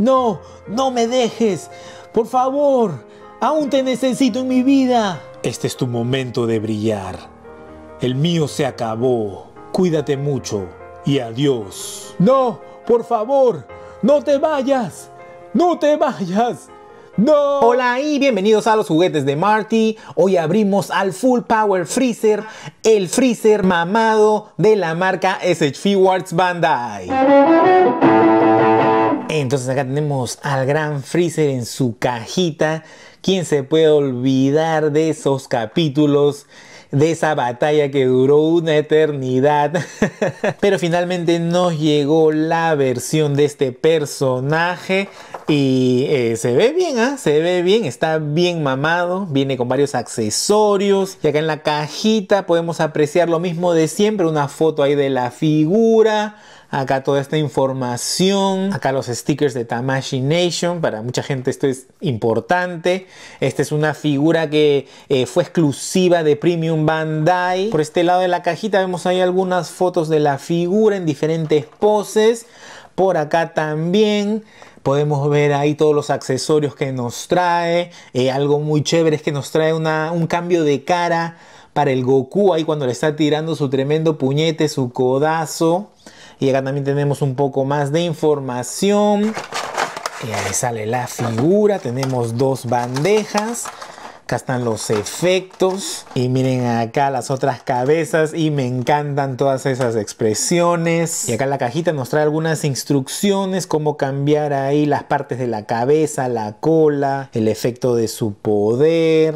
No, no me dejes. Por favor, aún te necesito en mi vida. Este es tu momento de brillar. El mío se acabó. Cuídate mucho y adiós. No, por favor, no te vayas. No te vayas. No. Hola y bienvenidos a los juguetes de Marty. Hoy abrimos al Full Power Freezer, el freezer mamado de la marca SH Bandai. Entonces acá tenemos al gran Freezer en su cajita. ¿Quién se puede olvidar de esos capítulos? De esa batalla que duró una eternidad. Pero finalmente nos llegó la versión de este personaje. Y eh, se ve bien, ¿ah? Se ve bien, está bien mamado, viene con varios accesorios. Y acá en la cajita podemos apreciar lo mismo de siempre, una foto ahí de la figura. Acá toda esta información, acá los stickers de Tamashi Nation, para mucha gente esto es importante. Esta es una figura que eh, fue exclusiva de Premium Bandai. Por este lado de la cajita vemos ahí algunas fotos de la figura en diferentes poses. Por acá también Podemos ver ahí todos los accesorios que nos trae. Eh, algo muy chévere es que nos trae un cambio de cara para el Goku ahí cuando le está tirando su tremendo puñete, su codazo. Y acá también tenemos un poco más de información. Y eh, ahí sale la figura. Tenemos dos bandejas. Acá están los efectos. Y miren acá las otras cabezas. Y me encantan todas esas expresiones. Y acá en la cajita nos trae algunas instrucciones. Cómo cambiar ahí las partes de la cabeza, la cola, el efecto de su poder.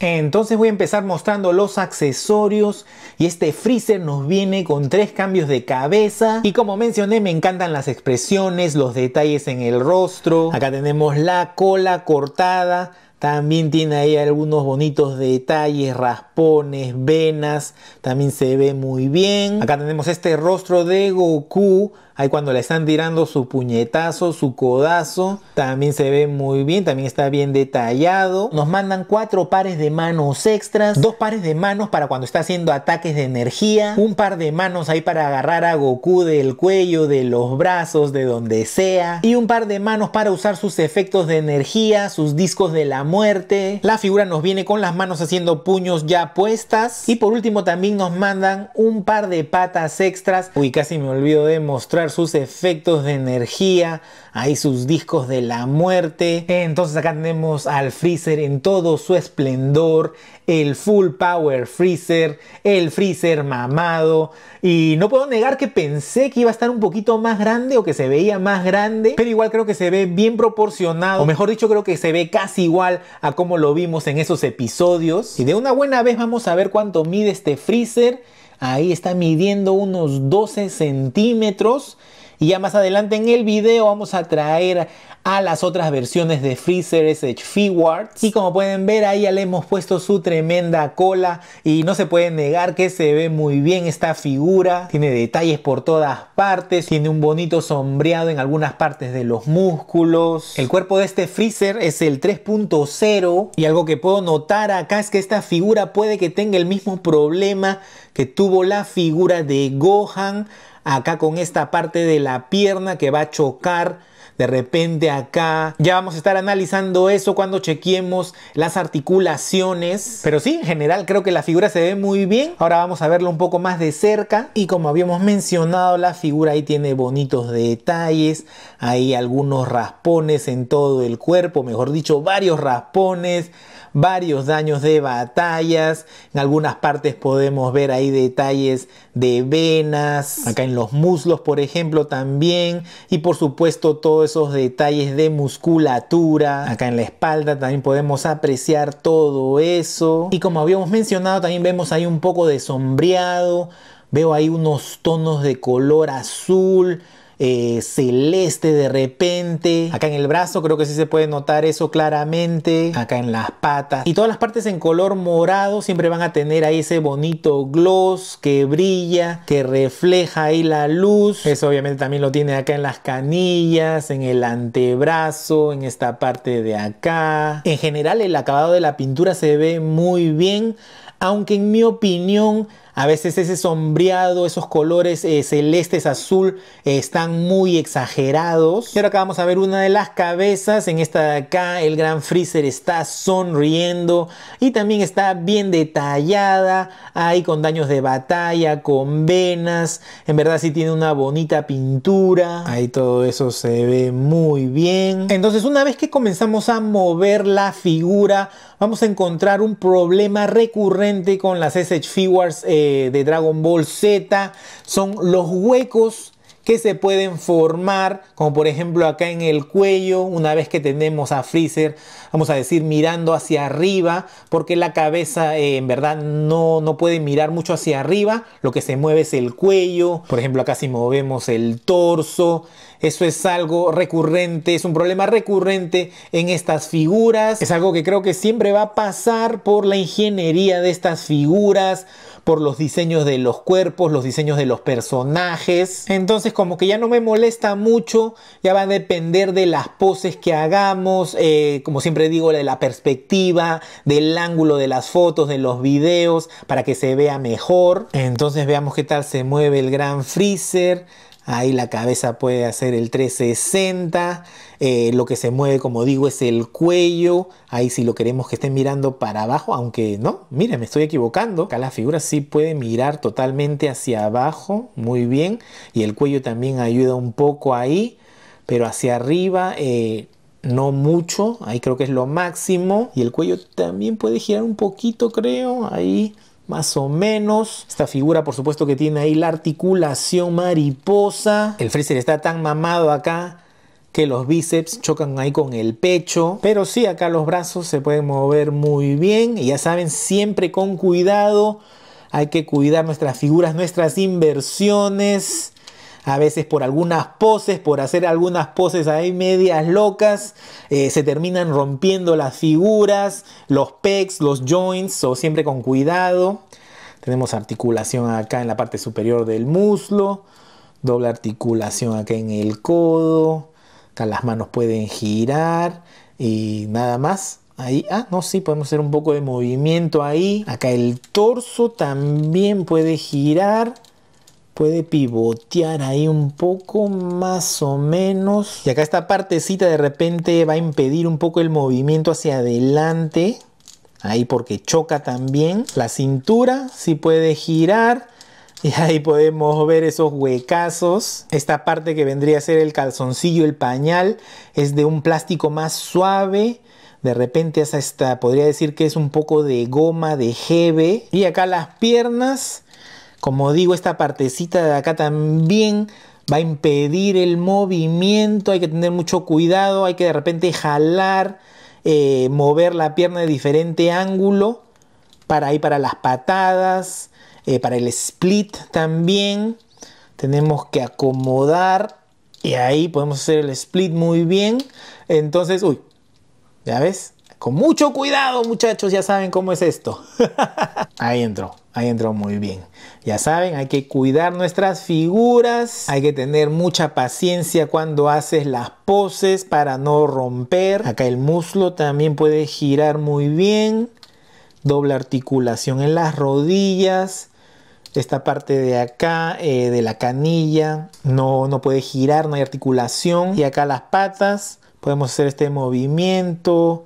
Entonces voy a empezar mostrando los accesorios y este freezer nos viene con tres cambios de cabeza. Y como mencioné, me encantan las expresiones, los detalles en el rostro. Acá tenemos la cola cortada. También tiene ahí algunos bonitos detalles, raspones, venas. También se ve muy bien. Acá tenemos este rostro de Goku Ahí cuando le están tirando su puñetazo, su codazo, también se ve muy bien, también está bien detallado. Nos mandan cuatro pares de manos extras, dos pares de manos para cuando está haciendo ataques de energía, un par de manos ahí para agarrar a Goku del cuello, de los brazos, de donde sea, y un par de manos para usar sus efectos de energía, sus discos de la muerte. La figura nos viene con las manos haciendo puños ya puestas y por último también nos mandan un par de patas extras. Uy, casi me olvido de mostrar sus efectos de energía, ahí sus discos de la muerte. Entonces acá tenemos al Freezer en todo su esplendor, el Full Power Freezer, el Freezer mamado. Y no puedo negar que pensé que iba a estar un poquito más grande o que se veía más grande, pero igual creo que se ve bien proporcionado, o mejor dicho creo que se ve casi igual a como lo vimos en esos episodios. Y de una buena vez vamos a ver cuánto mide este Freezer Ahí está midiendo unos 12 centímetros. Y ya más adelante en el video vamos a traer a las otras versiones de Freezer SH Figuarts. Y como pueden ver ahí ya le hemos puesto su tremenda cola y no se puede negar que se ve muy bien esta figura. Tiene detalles por todas partes, tiene un bonito sombreado en algunas partes de los músculos. El cuerpo de este Freezer es el 3.0 y algo que puedo notar acá es que esta figura puede que tenga el mismo problema que tuvo la figura de Gohan acá con esta parte de la pierna que va a chocar de repente acá. Ya vamos a estar analizando eso cuando chequeemos las articulaciones. Pero sí, en general creo que la figura se ve muy bien. Ahora vamos a verlo un poco más de cerca. Y como habíamos mencionado, la figura ahí tiene bonitos detalles. Hay algunos raspones en todo el cuerpo, mejor dicho, varios raspones varios daños de batallas. En algunas partes podemos ver ahí detalles de venas, acá en los muslos, por ejemplo, también. Y por supuesto, todo todos esos detalles de musculatura. Acá en la espalda también podemos apreciar todo eso. Y como habíamos mencionado, también vemos ahí un poco de sombreado. Veo ahí unos tonos de color azul eh, celeste de repente. Acá en el brazo creo que sí se puede notar eso claramente. Acá en las patas. Y todas las partes en color morado siempre van a tener ahí ese bonito gloss que brilla, que refleja ahí la luz. Eso obviamente también lo tiene acá en las canillas, en el antebrazo, en esta parte de acá. En general el acabado de la pintura se ve muy bien, aunque en mi opinión a veces ese sombreado, esos colores eh, celestes, azul, eh, están muy exagerados. Y ahora acá vamos a ver una de las cabezas. En esta de acá el gran freezer está sonriendo y también está bien detallada. Ahí con daños de batalla, con venas. En verdad sí tiene una bonita pintura. Ahí todo eso se ve muy bien. Entonces una vez que comenzamos a mover la figura, vamos a encontrar un problema recurrente con las SH Figures de, Dragon Ball Z, son los huecos que se pueden formar, como por ejemplo acá en el cuello, una vez que tenemos a Freezer, vamos a decir, mirando hacia arriba, porque la cabeza eh, en verdad no, no puede mirar mucho hacia arriba, lo que se mueve es el cuello, por ejemplo acá si movemos el torso, eso es algo recurrente, es un problema recurrente en estas figuras, es algo que creo que siempre va a pasar por la ingeniería de estas figuras, por los diseños de los cuerpos, los diseños de los personajes, entonces como que ya no me molesta mucho, ya va a depender de las poses que hagamos, eh, como siempre digo, de la perspectiva, del ángulo de las fotos, de los videos, para que se vea mejor. Entonces veamos qué tal se mueve el gran freezer. Ahí la cabeza puede hacer el 360. Eh, lo que se mueve, como digo, es el cuello. Ahí si lo queremos que esté mirando para abajo, aunque no, mire, me estoy equivocando. Acá la figura sí puede mirar totalmente hacia abajo, muy bien. Y el cuello también ayuda un poco ahí, pero hacia arriba. Eh, no mucho, ahí creo que es lo máximo. Y el cuello también puede girar un poquito, creo. Ahí más o menos. Esta figura, por supuesto, que tiene ahí la articulación mariposa. El freezer está tan mamado acá que los bíceps chocan ahí con el pecho. Pero sí, acá los brazos se pueden mover muy bien. Y ya saben, siempre con cuidado. Hay que cuidar nuestras figuras, nuestras inversiones a veces por algunas poses, por hacer algunas poses ahí medias locas, eh, se terminan rompiendo las figuras, los pecs, los joints, o siempre con cuidado. Tenemos articulación acá en la parte superior del muslo, doble articulación acá en el codo, acá las manos pueden girar y nada más. Ahí, ah, no, sí, podemos hacer un poco de movimiento ahí. Acá el torso también puede girar puede pivotear ahí un poco más o menos. Y acá esta partecita de repente va a impedir un poco el movimiento hacia adelante. Ahí porque choca también. La cintura si puede girar. Y ahí podemos ver esos huecazos. Esta parte que vendría a ser el calzoncillo, el pañal, es de un plástico más suave. De repente hasta podría decir que es un poco de goma, de hebe Y acá las piernas como digo, esta partecita de acá también va a impedir el movimiento, hay que tener mucho cuidado, hay que de repente jalar, eh, mover la pierna de diferente ángulo, para ir para las patadas, eh, para el split también, tenemos que acomodar y ahí podemos hacer el split muy bien, entonces, uy, ya ves, con mucho cuidado muchachos, ya saben cómo es esto, ahí entró. Ahí entró muy bien. Ya saben, hay que cuidar nuestras figuras, hay que tener mucha paciencia cuando haces las poses para no romper. Acá el muslo también puede girar muy bien. Doble articulación en las rodillas. Esta parte de acá, eh, de la canilla, no, no puede girar, no hay articulación. Y acá las patas, podemos hacer este movimiento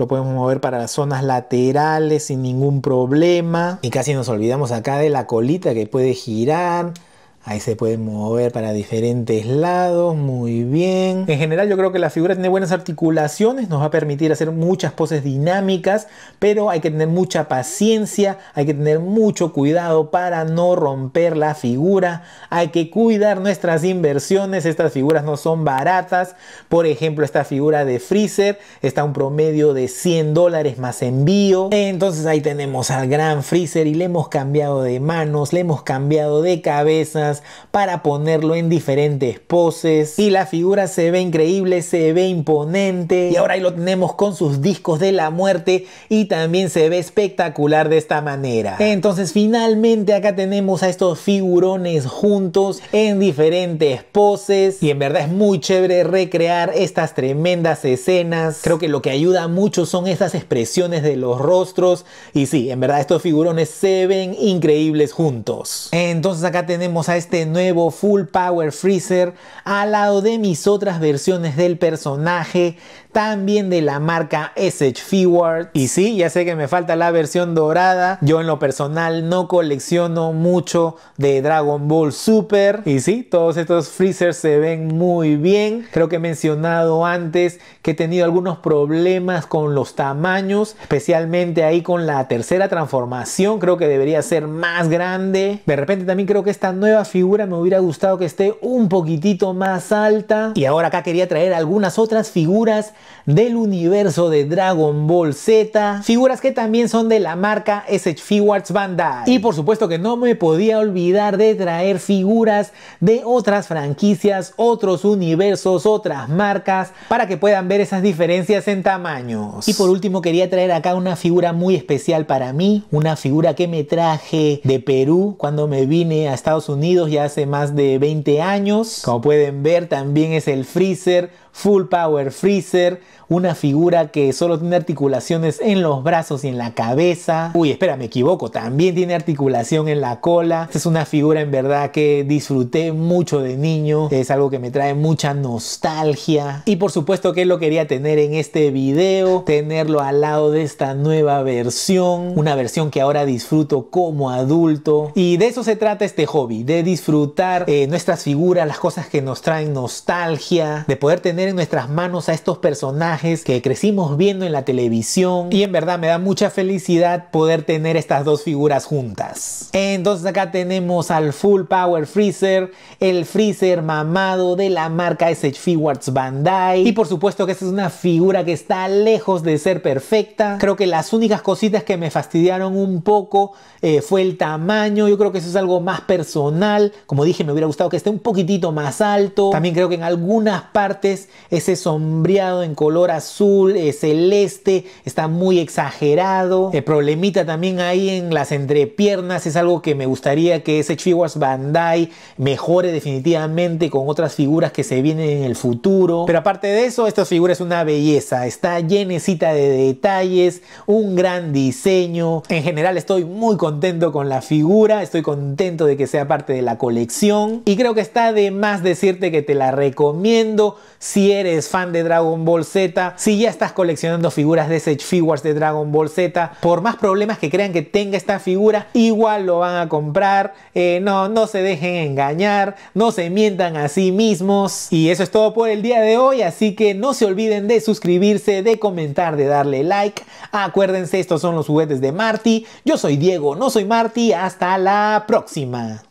lo podemos mover para las zonas laterales sin ningún problema. Y casi nos olvidamos acá de la colita que puede girar. Ahí se puede mover para diferentes lados, muy bien. En general yo creo que la figura tiene buenas articulaciones, nos va a permitir hacer muchas poses dinámicas, pero hay que tener mucha paciencia, hay que tener mucho cuidado para no romper la figura, hay que cuidar nuestras inversiones, estas figuras no son baratas. Por ejemplo, esta figura de Freezer está a un promedio de 100 dólares más envío. Entonces ahí tenemos al gran Freezer y le hemos cambiado de manos, le hemos cambiado de cabeza para ponerlo en diferentes poses. Y la figura se ve increíble, se ve imponente. Y ahora ahí lo tenemos con sus discos de la muerte y también se ve espectacular de esta manera. Entonces finalmente acá tenemos a estos figurones juntos en diferentes poses. Y en verdad es muy chévere recrear estas tremendas escenas. Creo que lo que ayuda mucho son estas expresiones de los rostros. Y sí, en verdad estos figurones se ven increíbles juntos. Entonces acá tenemos a este nuevo Full Power Freezer al lado de mis otras versiones del personaje, también de la marca SH Feward. Y sí, ya sé que me falta la versión dorada. Yo en lo personal no colecciono mucho de Dragon Ball Super. Y sí, todos estos freezers se ven muy bien. Creo que he mencionado antes que he tenido algunos problemas con los tamaños, especialmente ahí con la tercera transformación. Creo que debería ser más grande. De repente también creo que esta nueva figura me hubiera gustado que esté un poquitito más alta. Y ahora acá quería traer algunas otras figuras del universo de Dragon Ball Z, figuras que también son de la marca SH Figuarts Bandai. Y por supuesto que no me podía olvidar de traer figuras de otras franquicias, otros universos, otras marcas, para que puedan ver esas diferencias en tamaños. Y por último quería traer acá una figura muy especial para mí, una figura que me traje de Perú cuando me vine a Estados Unidos ya hace más de 20 años. Como pueden ver también es el Freezer full power freezer, una figura que solo tiene articulaciones en los brazos y en la cabeza. Uy, espera, me equivoco, también tiene articulación en la cola. Esta es una figura en verdad que disfruté mucho de niño, es algo que me trae mucha nostalgia y por supuesto que lo quería tener en este video, tenerlo al lado de esta nueva versión, una versión que ahora disfruto como adulto y de eso se trata este hobby, de disfrutar eh, nuestras figuras, las cosas que nos traen nostalgia, de poder tener en nuestras manos a estos personajes que crecimos viendo en la televisión y en verdad me da mucha felicidad poder tener estas dos figuras juntas. Entonces acá tenemos al Full Power Freezer, el Freezer mamado de la marca SH Bandai y por supuesto que esta es una figura que está lejos de ser perfecta. Creo que las únicas cositas que me fastidiaron un poco eh, fue el tamaño, yo creo que eso es algo más personal, como dije me hubiera gustado que esté un poquitito más alto, también creo que en algunas partes ese sombreado en color azul, celeste, está muy exagerado. El problemita también ahí en las entrepiernas es algo que me gustaría que ese Chihuahua Bandai mejore definitivamente con otras figuras que se vienen en el futuro. Pero aparte de eso, esta figura es una belleza, está llenecita de detalles, un gran diseño. En general estoy muy contento con la figura, estoy contento de que sea parte de la colección y creo que está de más decirte que te la recomiendo si eres fan de Dragon Ball Z, si ya estás coleccionando figuras de Sage Figures de Dragon Ball Z, por más problemas que crean que tenga esta figura, igual lo van a comprar. Eh, no, no se dejen engañar, no se mientan a sí mismos. Y eso es todo por el día de hoy, así que no se olviden de suscribirse, de comentar, de darle like. Acuérdense, estos son los juguetes de Marty. Yo soy Diego, no soy Marty. Hasta la próxima.